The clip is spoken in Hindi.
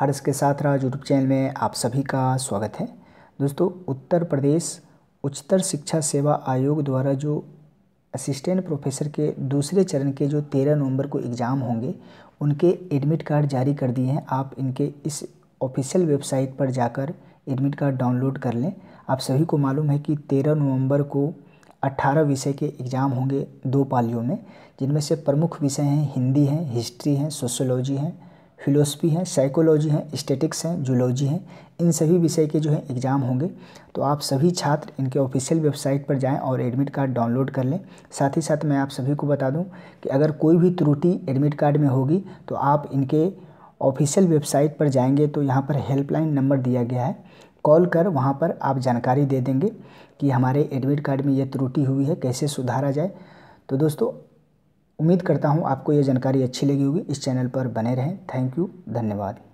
हर्ष के साथ राज यूट्यूब चैनल में आप सभी का स्वागत है दोस्तों उत्तर प्रदेश उच्चतर शिक्षा सेवा आयोग द्वारा जो असिस्टेंट प्रोफेसर के दूसरे चरण के जो तेरह नवंबर को एग्ज़ाम होंगे उनके एडमिट कार्ड जारी कर दिए हैं आप इनके इस ऑफिशियल वेबसाइट पर जाकर एडमिट कार्ड डाउनलोड कर लें आप सभी को मालूम है कि तेरह नवम्बर को अट्ठारह विषय के एग्ज़ाम होंगे दो पालियों में जिनमें से प्रमुख विषय हैं हिंदी हैं हिस्ट्री हैं सोशोलॉजी हैं फिलोसफी है साइकोलॉजी है स्टेटिक्स हैं जूलॉजी हैं इन सभी विषय के जो है एग्ज़ाम होंगे तो आप सभी छात्र इनके ऑफिशियल वेबसाइट पर जाएं और एडमिट कार्ड डाउनलोड कर लें साथ ही साथ मैं आप सभी को बता दूं कि अगर कोई भी त्रुटि एडमिट कार्ड में होगी तो आप इनके ऑफिशियल वेबसाइट पर जाएंगे तो यहाँ पर हेल्पलाइन नंबर दिया गया है कॉल कर वहाँ पर आप जानकारी दे देंगे कि हमारे एडमिट कार्ड में ये त्रुटि हुई है कैसे सुधारा जाए तो दोस्तों उम्मीद करता हूँ आपको ये जानकारी अच्छी लगी होगी इस चैनल पर बने रहें थैंक यू धन्यवाद